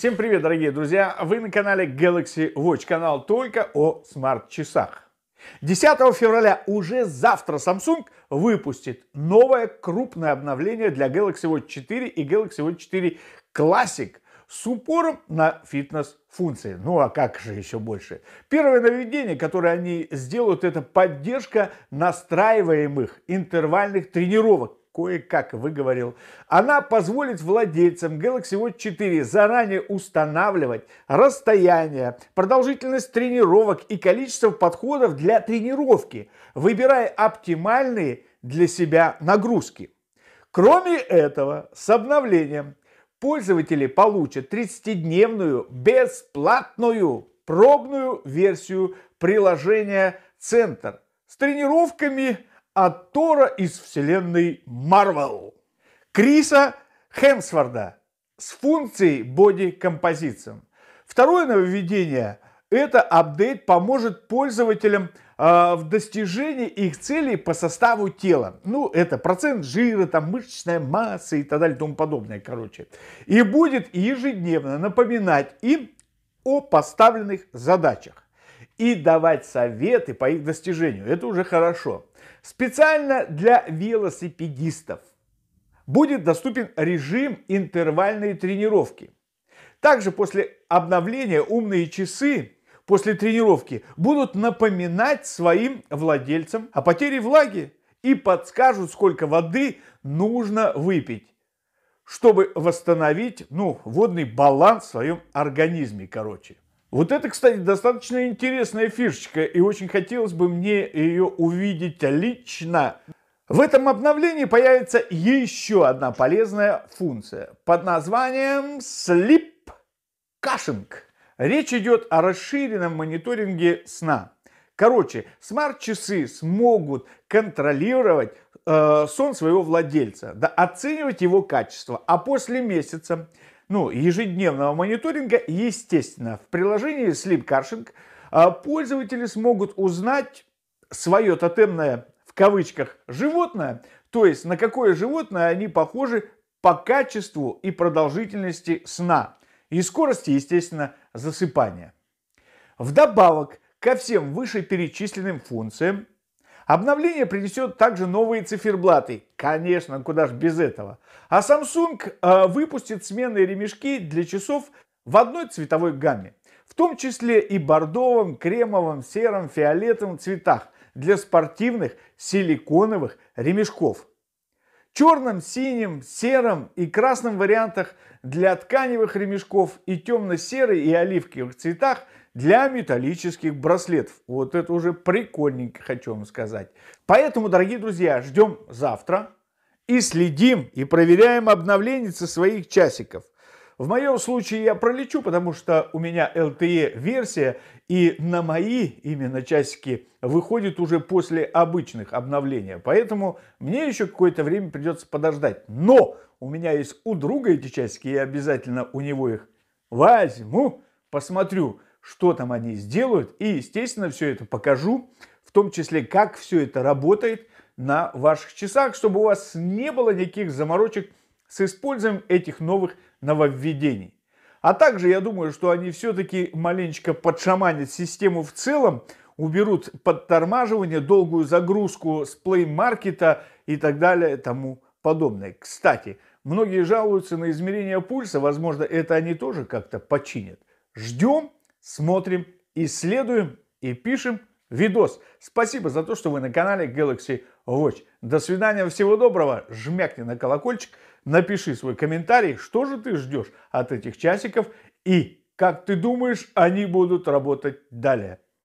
Всем привет, дорогие друзья! Вы на канале Galaxy Watch, канал только о смарт-часах. 10 февраля, уже завтра, Samsung выпустит новое крупное обновление для Galaxy Watch 4 и Galaxy Watch 4 Classic с упором на фитнес-функции. Ну а как же еще больше? Первое нововведение, которое они сделают, это поддержка настраиваемых интервальных тренировок кое-как выговорил, она позволит владельцам Galaxy Watch 4 заранее устанавливать расстояние, продолжительность тренировок и количество подходов для тренировки, выбирая оптимальные для себя нагрузки. Кроме этого, с обновлением пользователи получат 30-дневную бесплатную пробную версию приложения «Центр» с тренировками, от Тора из вселенной Марвел. Криса Хемсворда с функцией Body Composition. Второе нововведение – это апдейт поможет пользователям а, в достижении их целей по составу тела. Ну, это процент жира, там, мышечная масса и так далее, тому подобное, короче. И будет ежедневно напоминать им о поставленных задачах и давать советы по их достижению. Это уже хорошо. Специально для велосипедистов будет доступен режим интервальной тренировки. Также после обновления умные часы после тренировки будут напоминать своим владельцам о потере влаги и подскажут, сколько воды нужно выпить, чтобы восстановить ну, водный баланс в своем организме, короче. Вот это, кстати, достаточно интересная фишечка, и очень хотелось бы мне ее увидеть лично. В этом обновлении появится еще одна полезная функция под названием Sleep Caching. Речь идет о расширенном мониторинге сна. Короче, смарт-часы смогут контролировать э, сон своего владельца, да, оценивать его качество, а после месяца ну, ежедневного мониторинга, естественно, в приложении Sleep Carshing а, пользователи смогут узнать свое тотемное, в кавычках, животное, то есть на какое животное они похожи по качеству и продолжительности сна и скорости, естественно, засыпания. Вдобавок ко всем вышеперечисленным функциям Обновление принесет также новые циферблаты. Конечно, куда же без этого. А Samsung э, выпустит сменные ремешки для часов в одной цветовой гамме. В том числе и бордовом, кремовом, сером, фиолетовом цветах для спортивных силиконовых ремешков. Черным, синим, серым и красным вариантах для тканевых ремешков и темно-серый и оливковых цветах – для металлических браслетов. Вот это уже прикольненько, хочу вам сказать. Поэтому, дорогие друзья, ждем завтра и следим и проверяем обновления своих часиков. В моем случае я пролечу, потому что у меня LTE версия и на мои именно часики выходит уже после обычных обновлений. Поэтому мне еще какое-то время придется подождать. Но у меня есть у друга эти часики, я обязательно у него их возьму, посмотрю что там они сделают. И, естественно, все это покажу, в том числе, как все это работает на ваших часах, чтобы у вас не было никаких заморочек с использованием этих новых нововведений. А также я думаю, что они все-таки маленечко подшаманят систему в целом, уберут подтормаживание, долгую загрузку с Play Market и так далее тому подобное. Кстати, многие жалуются на измерение пульса, возможно, это они тоже как-то починят. Ждем, смотрим, исследуем и пишем видос. Спасибо за то, что вы на канале Galaxy Watch. До свидания, всего доброго. Жмякни на колокольчик, напиши свой комментарий, что же ты ждешь от этих часиков и как ты думаешь, они будут работать далее.